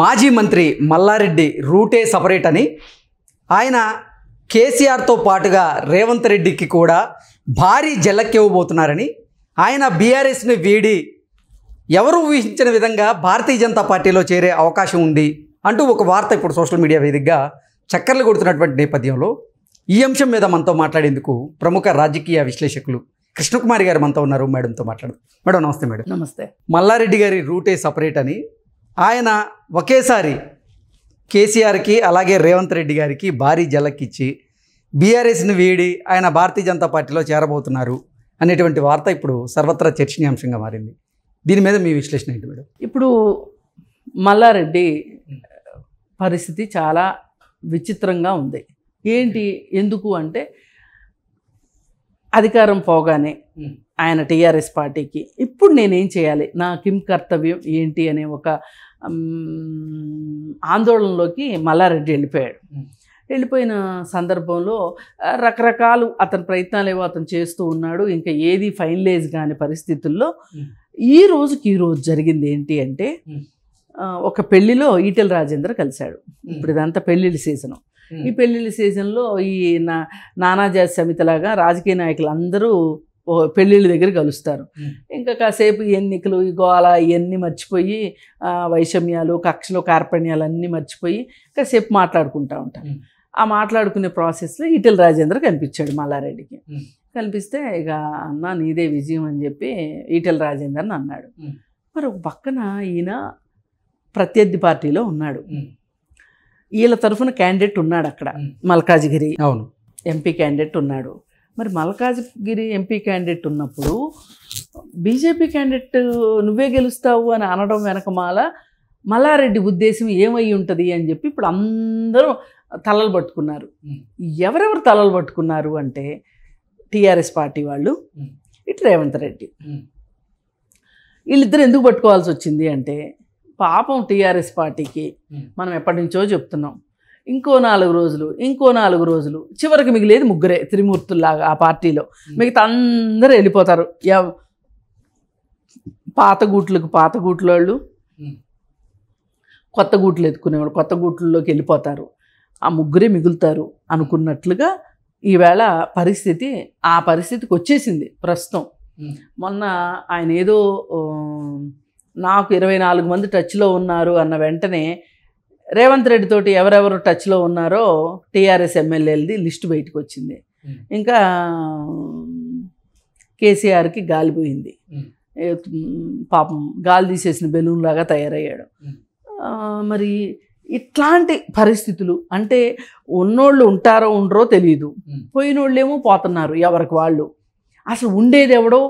మాజీ మంత్రి మల్లారెడ్డి రూటే సపరేట్ అని ఆయన కేసీఆర్తో పాటుగా రేవంత్ రెడ్డికి కూడా భారీ జల్లక్కివ్వబోతున్నారని ఆయన బీఆర్ఎస్ని వీడి ఎవరు ఊహించిన విధంగా భారతీయ జనతా పార్టీలో చేరే అవకాశం ఉంది అంటూ ఒక వార్త ఇప్పుడు సోషల్ మీడియా వేదికగా చక్కర్లు కొడుతున్నటువంటి నేపథ్యంలో ఈ అంశం మీద మనతో మాట్లాడేందుకు ప్రముఖ రాజకీయ విశ్లేషకులు కృష్ణకుమారి గారు మనతో ఉన్నారు మేడంతో మాట్లాడు మేడం నమస్తే మేడం నమస్తే మల్లారెడ్డి గారి రూటే సపరేట్ అని ఆయన ఒకేసారి కేసీఆర్కి అలాగే రేవంత్ రెడ్డి గారికి భారీ జలక్కిచ్చి బీఆర్ఎస్ని వీడి ఆయన భారతీయ జనతా పార్టీలో చేరబోతున్నారు అనేటువంటి వార్త ఇప్పుడు సర్వత్రా చర్చనీయాంశంగా మారింది దీని మీద మీ విశ్లేషణ ఏంటి మేడం ఇప్పుడు మల్లారెడ్డి పరిస్థితి చాలా విచిత్రంగా ఉంది ఏంటి ఎందుకు అంటే అధికారం పోగానే ఆయన టీఆర్ఎస్ పార్టీకి ఇప్పుడు నేనేం చేయాలి నా కిమ్ కర్తవ్యం ఏంటి అనే ఒక ఆందోళనలోకి మల్లారెడ్డి వెళ్ళిపోయాడు వెళ్ళిపోయిన సందర్భంలో రకరకాలు అతని ప్రయత్నాలు ఏవో అతను చేస్తూ ఉన్నాడు ఇంకా ఏది ఫైనలైజ్ కాని పరిస్థితుల్లో ఈ రోజుకి ఈ రోజు జరిగింది ఏంటి అంటే ఒక పెళ్లిలో ఈటెల రాజేంద్ర కలిశాడు ఇప్పుడు ఇదంతా పెళ్లిళ్ళ సీజన్ ఈ పెళ్లిళ్ళ సీజన్లో ఈ నా నానాజాతి సమితిలాగా రాజకీయ నాయకులు అందరూ పెళ్ళిళ్ళ దగ్గర కలుస్తారు ఇంకా కాసేపు ఎన్నికలు ఈ గోళ ఇవన్నీ మర్చిపోయి వైషమ్యాలు కక్షలు కార్పణ్యాలు అన్నీ మర్చిపోయి కాసేపు మాట్లాడుకుంటూ ఉంటారు ఆ మాట్లాడుకునే ప్రాసెస్లో ఈటెల రాజేంద్ర కనిపించాడు మల్లారెడ్డికి కనిపిస్తే ఇక అన్న నీదే విజయం అని చెప్పి ఈటెల రాజేందర్ అన్నాడు మరి ఒక పక్కన ఈయన ప్రత్యర్థి పార్టీలో ఉన్నాడు వీళ్ళ తరఫున క్యాండిడేట్ ఉన్నాడు అక్కడ మల్కాజిగిరి అవును ఎంపీ క్యాండిడేట్ ఉన్నాడు మరి మల్కాజ్గిరి ఎంపీ క్యాండిడేట్ ఉన్నప్పుడు బీజేపీ క్యాండిడేట్ నువ్వే గెలుస్తావు అని అనడం వెనకమాల మల్లారెడ్డి ఉద్దేశం ఏమై ఉంటుంది అని చెప్పి ఇప్పుడు అందరూ తలలు పట్టుకున్నారు ఎవరెవరు తలలు పట్టుకున్నారు అంటే టీఆర్ఎస్ పార్టీ వాళ్ళు ఇటు రేవంత్ రెడ్డి వీళ్ళిద్దరు ఎందుకు పట్టుకోవాల్సి వచ్చింది అంటే పాపం టీఆర్ఎస్ పార్టీకి మనం ఎప్పటి నుంచో చెప్తున్నాం ఇంకో నాలుగు రోజులు ఇంకో నాలుగు రోజులు చివరికి మిగిలేదు ముగ్గురే త్రిమూర్తుల్లాగా ఆ పార్టీలో మిగతా అందరూ వెళ్ళిపోతారు పాత గూట్లకు పాత గూట్లోళ్ళు కొత్త గూట్లు ఎత్తుకునేవాళ్ళు కొత్త గూట్లలోకి వెళ్ళిపోతారు ఆ ముగ్గురే మిగులుతారు అనుకున్నట్లుగా ఈవేళ పరిస్థితి ఆ పరిస్థితికి వచ్చేసింది ప్రస్తుతం మొన్న ఆయన ఏదో నాకు ఇరవై నాలుగు మంది టచ్లో ఉన్నారు అన్న వెంటనే రేవంత్ రెడ్డి తోటి ఎవరెవరు టచ్లో ఉన్నారో టీఆర్ఎస్ ఎమ్మెల్యేలది లిస్టు బయటకు వచ్చింది ఇంకా కేసీఆర్కి గాలిపోయింది పాపం గాలి తీసేసిన బెలూన్ లాగా తయారయ్యాడు మరి ఇట్లాంటి పరిస్థితులు అంటే ఉన్నోళ్ళు ఉంటారో ఉండరో తెలియదు పోయినోళ్ళేమో పోతున్నారు ఎవరికి వాళ్ళు అసలు ఉండేది ఎవడో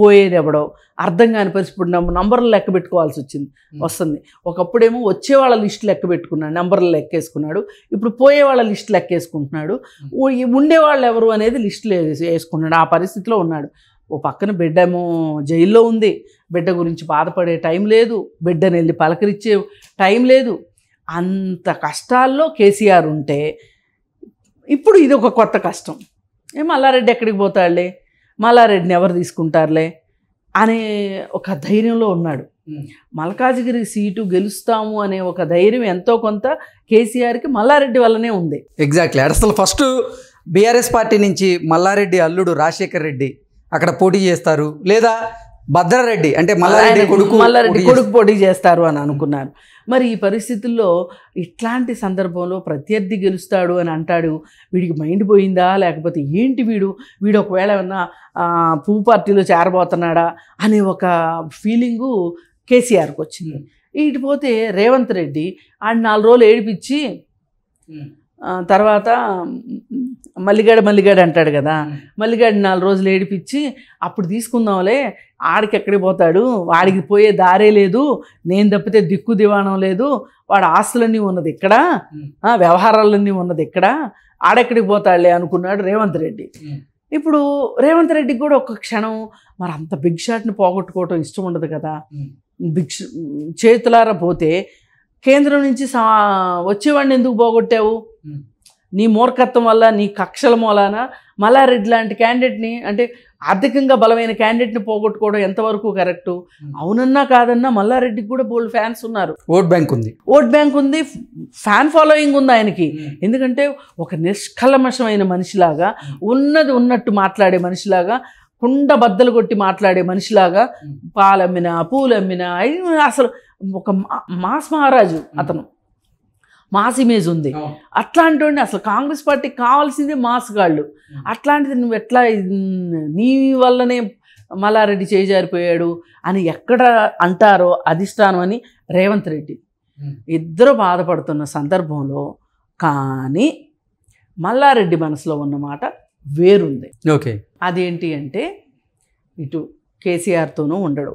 పోయేది ఎవడో అర్థం కాని పరిస్థితి నంబర్లు లెక్క పెట్టుకోవాల్సి వచ్చింది వస్తుంది ఒకప్పుడేమో వచ్చే వాళ్ళ లిస్ట్ లెక్క పెట్టుకున్నాడు నంబర్లు లెక్కేసుకున్నాడు ఇప్పుడు పోయే వాళ్ళ లిస్ట్ లెక్కేసుకుంటున్నాడు ఉండేవాళ్ళు ఎవరు అనేది లిస్టులు వేసుకున్నాడు ఆ పరిస్థితిలో ఉన్నాడు ఓ పక్కన బిడ్డ ఏమో జైల్లో ఉంది బిడ్డ గురించి బాధపడే టైం లేదు బిడ్డని వెళ్ళి పలకరించే టైం లేదు అంత కష్టాల్లో కేసీఆర్ ఉంటే ఇప్పుడు ఇది ఒక కొత్త కష్టం ఏమో అల్లారెడ్డి ఎక్కడికి పోతాడులే మల్లారెడ్డిని ఎవరు తీసుకుంటారులే అనే ఒక ధైర్యంలో ఉన్నాడు మల్కాజ్గిరి సీటు గెలుస్తాము అనే ఒక ధైర్యం ఎంతో కొంత కేసీఆర్కి మల్లారెడ్డి వల్లనే ఉంది ఎగ్జాక్ట్లీ అసలు ఫస్ట్ బీఆర్ఎస్ పార్టీ నుంచి మల్లారెడ్డి అల్లుడు రాజశేఖర్ రెడ్డి అక్కడ పోటీ చేస్తారు లేదా భద్రారెడ్డి అంటే మల్లారెడ్డి కొడుకు మల్లారెడ్డి కొడుకు పోటీ చేస్తారు అని అనుకున్నారు మరి ఈ పరిస్థితుల్లో ఇట్లాంటి సందర్భంలో ప్రత్యర్థి గెలుస్తాడు అని అంటాడు వీడికి మైండ్ పోయిందా లేకపోతే ఏంటి వీడు వీడు ఒకవేళ ఏమన్నా పూ పార్టీలో చేరబోతున్నాడా అనే ఒక ఫీలింగు కేసీఆర్కి వచ్చింది ఇటు పోతే రేవంత్ రెడ్డి ఆయన నాలుగు రోజులు ఏడిపించి తర్వాత మల్లిగాడు మల్లిగాడు అంటాడు కదా మల్లిగాడు నాలుగు రోజులు ఏడిపించి అప్పుడు తీసుకుందాంలే ఆడికి ఎక్కడికి పోతాడు వాడికి పోయే దారే లేదు నేను తప్పితే దిక్కు దివాణం లేదు వాడు ఆస్తులన్నీ ఉన్నది ఇక్కడ వ్యవహారాలన్నీ ఉన్నది ఇక్కడ ఆడెక్కడికి పోతాడులే అనుకున్నాడు రేవంత్ రెడ్డి ఇప్పుడు రేవంత్ రెడ్డికి కూడా ఒక క్షణం మరి అంత బిగ్ షాట్ని పోగొట్టుకోవటం ఇష్టం ఉండదు కదా బిగ్ చేతులారా పోతే కేంద్రం నుంచి సా వచ్చేవాడిని ఎందుకు పోగొట్టావు నీ మూర్ఖత్వం వల్ల నీ కక్షల మూలాన మల్లారెడ్డి లాంటి క్యాండిడేట్ని అంటే ఆర్థికంగా బలమైన క్యాండిడేట్ని పోగొట్టుకోవడం ఎంతవరకు కరెక్టు అవునన్నా కాదన్నా మల్లారెడ్డికి కూడా బోల్డ్ ఫ్యాన్స్ ఉన్నారు ఓట్ బ్యాంక్ ఉంది ఓట్ బ్యాంక్ ఉంది ఫ్యాన్ ఫాలోయింగ్ ఉంది ఆయనకి ఎందుకంటే ఒక నిష్కలమషమైన మనిషిలాగా ఉన్నది ఉన్నట్టు మాట్లాడే మనిషిలాగా కుండ బద్దలు కొట్టి మాట్లాడే మనిషిలాగా పాలమ్మినా పూలమ్మినా అసలు ఒక మాస్ మహారాజు అతను మాస్ ఇమేజ్ ఉంది అట్లాంటి అసలు కాంగ్రెస్ పార్టీకి కావాల్సిందే మాస్ గాళ్ళు అట్లాంటిది నువ్వు ఎట్లా నీ వల్లనే మల్లారెడ్డి చేజారిపోయాడు అని ఎక్కడ అంటారో అధిష్టానం అని రేవంత్ రెడ్డి ఇద్దరు బాధపడుతున్న సందర్భంలో కానీ మల్లారెడ్డి మనసులో ఉన్నమాట వేరుంది ఓకే అదేంటి అంటే ఇటు కేసీఆర్తోనూ ఉండడు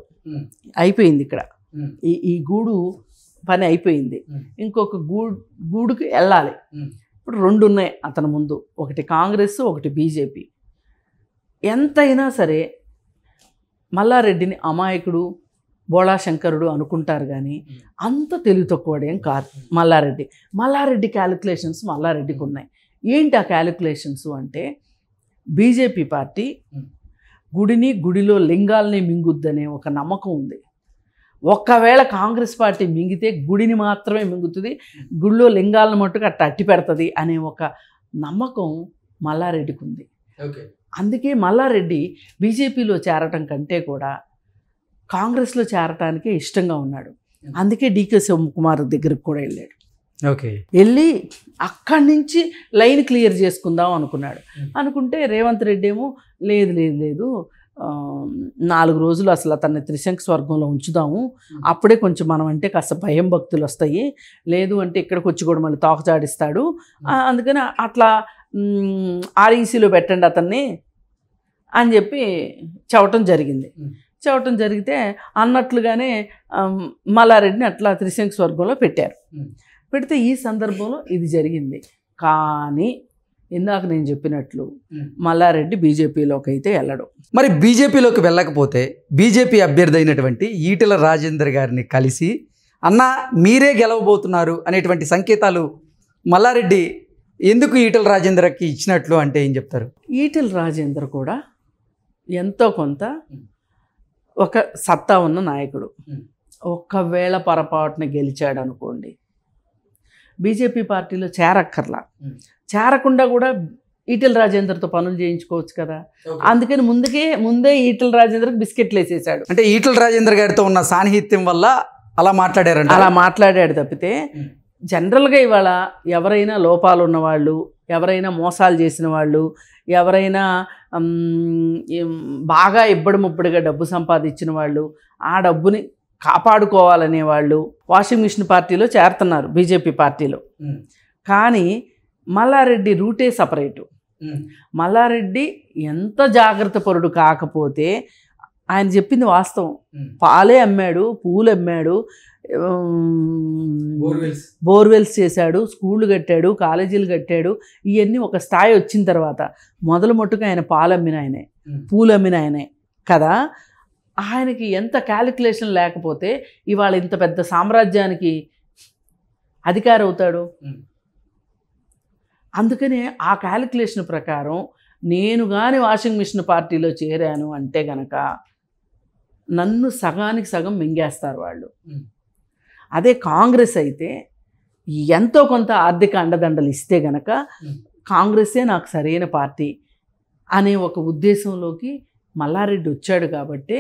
అయిపోయింది ఇక్కడ ఈ ఈ గూడు పని అయిపోయింది ఇంకొక గూడు గూడుకు వెళ్ళాలి ఇప్పుడు రెండు ఉన్నాయి అతని ముందు ఒకటి కాంగ్రెస్ ఒకటి బీజేపీ ఎంతైనా సరే మల్లారెడ్డిని అమాయకుడు బోళాశంకరుడు అనుకుంటారు కానీ అంత తెలివి తక్కువడేం కాదు మల్లారెడ్డి మల్లారెడ్డి క్యాలిక్యులేషన్స్ మల్లారెడ్డికి ఉన్నాయి ఏంటి ఆ క్యాలిక్యులేషన్స్ అంటే బీజేపీ పార్టీ గుడిని గుడిలో లింగాల్ని మింగుద్దనే ఒక నమ్మకం ఉంది ఒక్కవేళ కాంగ్రెస్ పార్టీ మింగితే గుడిని మాత్రమే మింగుతుంది గుళ్ళో లింగాలను మట్టుకు అట్ట అట్టి పెడుతుంది అనే ఒక నమ్మకం మల్లారెడ్డికి ఉంది అందుకే మల్లారెడ్డి బీజేపీలో చేరటం కంటే కూడా కాంగ్రెస్లో చేరటానికే ఇష్టంగా ఉన్నాడు అందుకే డీకే శివకుమార్ దగ్గరికి కూడా వెళ్ళాడు ఓకే వెళ్ళి అక్కడి నుంచి లైన్ క్లియర్ చేసుకుందాం అనుకున్నాడు అనుకుంటే రేవంత్ రెడ్డి ఏమో లేదు లేదు లేదు నాలుగు రోజులు అసలు అతన్ని త్రిశంఖ స్వర్గంలో ఉంచుదాము అప్పుడే కొంచెం మనం అంటే కాస్త భయం భక్తులు వస్తాయి లేదు అంటే ఇక్కడికి వచ్చి కూడా మళ్ళీ తోకచాడిస్తాడు అందుకని అట్లా ఆర్ఈసీలో పెట్టండి అతన్ని అని చెప్పి చవటం జరిగింది చవటం జరిగితే అన్నట్లుగానే మల్లారెడ్డిని అట్లా త్రిశంఖ స్వర్గంలో పెట్టారు పెడితే ఈ సందర్భంలో ఇది జరిగింది కానీ ఇందాక నేను చెప్పినట్లు మల్లారెడ్డి బీజేపీలోకి అయితే వెళ్ళడు మరి బీజేపీలోకి వెళ్ళకపోతే బీజేపీ అభ్యర్థి అయినటువంటి ఈటెల రాజేందర్ గారిని కలిసి అన్న మీరే గెలవబోతున్నారు అనేటువంటి సంకేతాలు మల్లారెడ్డి ఎందుకు ఈటెల రాజేందర్కి ఇచ్చినట్లు అంటే ఏం చెప్తారు ఈటెల రాజేందర్ కూడా ఎంతో కొంత ఒక సత్తా ఉన్న నాయకుడు ఒక్కవేళ పొరపాటున గెలిచాడు అనుకోండి బీజేపీ పార్టీలో చేరక్కర్లా చేరకుండా కూడా ఈటెల రాజేందర్తో పనులు చేయించుకోవచ్చు కదా అందుకని ముందుకే ముందే ఈటెల రాజేందర్కి బిస్కెట్లు వేసేసాడు అంటే ఈటెల రాజేందర్ గారితో ఉన్న సాన్నిహిత్యం వల్ల అలా మాట్లాడారంట అలా మాట్లాడాడు తప్పితే జనరల్గా ఇవాళ ఎవరైనా లోపాలు ఉన్నవాళ్ళు ఎవరైనా మోసాలు చేసిన వాళ్ళు ఎవరైనా బాగా ఇబ్బడి ముబ్బడిగా డబ్బు సంపాదించిన వాళ్ళు ఆ డబ్బుని కాపాడుకోవాలనే వాళ్ళు వాషింగ్ మిషన్ పార్టీలో చేరుతున్నారు బీజేపీ పార్టీలో కానీ మల్లారెడ్డి రూటే సపరేటు మల్లారెడ్డి ఎంత జాగ్రత్త పరుడు కాకపోతే ఆయన చెప్పింది వాస్తవం పాలే అమ్మాడు పూలు అమ్మాడు బోర్వెల్స్ చేశాడు స్కూళ్ళు కట్టాడు కాలేజీలు కట్టాడు ఇవన్నీ ఒక స్థాయి వచ్చిన తర్వాత మొదలు మట్టుకు ఆయన అమ్మిన ఆయనే అమ్మిన ఆయనే కదా ఆయనకి ఎంత క్యాలిక్యులేషన్ లేకపోతే ఇవాళ ఇంత పెద్ద సామ్రాజ్యానికి అధికారి అవుతాడు అందుకనే ఆ క్యాలిక్యులేషన్ ప్రకారం నేను కానీ వాషింగ్ మిషన్ పార్టీలో చేరాను అంటే గనక నన్ను సగానికి సగం మింగేస్తారు వాళ్ళు అదే కాంగ్రెస్ అయితే ఎంతో కొంత ఆర్థిక అండదండలు ఇస్తే గనక కాంగ్రెసే నాకు సరైన పార్టీ అనే ఒక ఉద్దేశంలోకి మల్లారెడ్డి వచ్చాడు కాబట్టి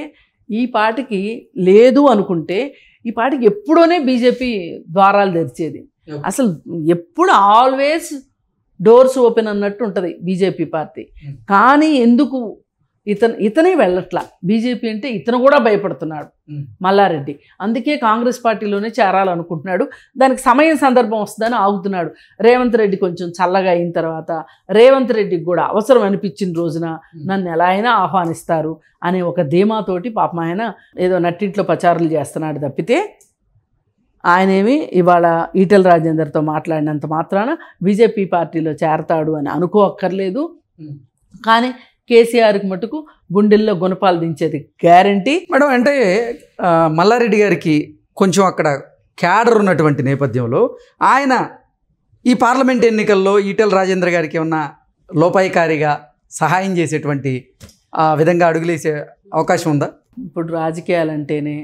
ఈ పాటికి లేదు అనుకుంటే ఈ పాటికి ఎప్పుడోనే బీజేపీ ద్వారాలు తెరిచేది అసలు ఎప్పుడు ఆల్వేస్ డోర్స్ ఓపెన్ అన్నట్టు ఉంటుంది బీజేపీ పార్టీ కానీ ఎందుకు ఇతను ఇతనే వెళ్ళట్లా బీజేపీ అంటే ఇతను కూడా భయపడుతున్నాడు మల్లారెడ్డి అందుకే కాంగ్రెస్ పార్టీలోనే చేరాలనుకుంటున్నాడు దానికి సమయం సందర్భం వస్తుందని ఆగుతున్నాడు రేవంత్ రెడ్డి కొంచెం చల్లగా అయిన తర్వాత రేవంత్ రెడ్డికి కూడా అవసరం అనిపించిన రోజున నన్ను ఎలా అయినా ఆహ్వానిస్తారు అనే ఒక ధీమాతోటి పాపం ఆయన ఏదో నట్టింట్లో ప్రచారాలు చేస్తున్నాడు తప్పితే ఆయనేమి ఇవాళ ఈటల రాజేందర్తో మాట్లాడినంత మాత్రాన బీజేపీ పార్టీలో చేరతాడు అని అనుకోక్కర్లేదు కానీ కేసీఆర్కి మటుకు గుండెల్లో గుణపాలు దించేది గ్యారంటీ మేడం అంటే మల్లారెడ్డి గారికి కొంచెం అక్కడ క్యాడర్ ఉన్నటువంటి నేపథ్యంలో ఆయన ఈ పార్లమెంట్ ఎన్నికల్లో ఈటెల రాజేంద్ర గారికి ఉన్న లోపాయికారిగా సహాయం చేసేటువంటి ఆ విధంగా అడుగులేసే అవకాశం ఉందా ఇప్పుడు రాజకీయాలంటేనే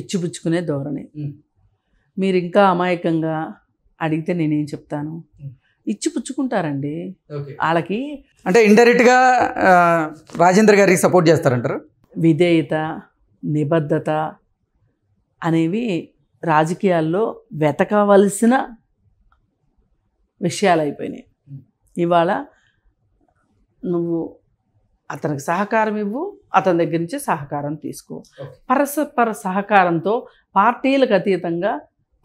ఇచ్చిపుచ్చుకునే ధోరణి మీరు ఇంకా అమాయకంగా అడిగితే నేనేం చెప్తాను ఇచ్చి పుచ్చుకుంటారండి వాళ్ళకి అంటే ఇండైరెక్ట్గా రాజేంద్ర గారికి సపోర్ట్ చేస్తారంటారు విధేయత నిబద్ధత అనేవి రాజకీయాల్లో వెతకవలసిన విషయాలు అయిపోయినాయి ఇవాళ నువ్వు అతనికి సహకారం ఇవ్వు అతని దగ్గర నుంచి సహకారం తీసుకో పరస్పర సహకారంతో పార్టీలకు అతీతంగా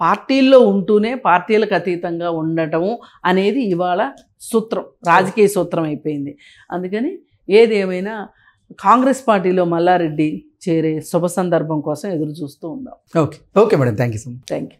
పార్టీల్లో ఉంటూనే పార్టీలకు అతీతంగా ఉండటం అనేది ఇవాళ సూత్రం రాజకీయ సూత్రం అయిపోయింది అందుకని ఏదేమైనా కాంగ్రెస్ పార్టీలో మల్లారెడ్డి చేరే శుభ సందర్భం కోసం ఎదురు చూస్తూ ఉందాం okay okay madam thank you so much thank you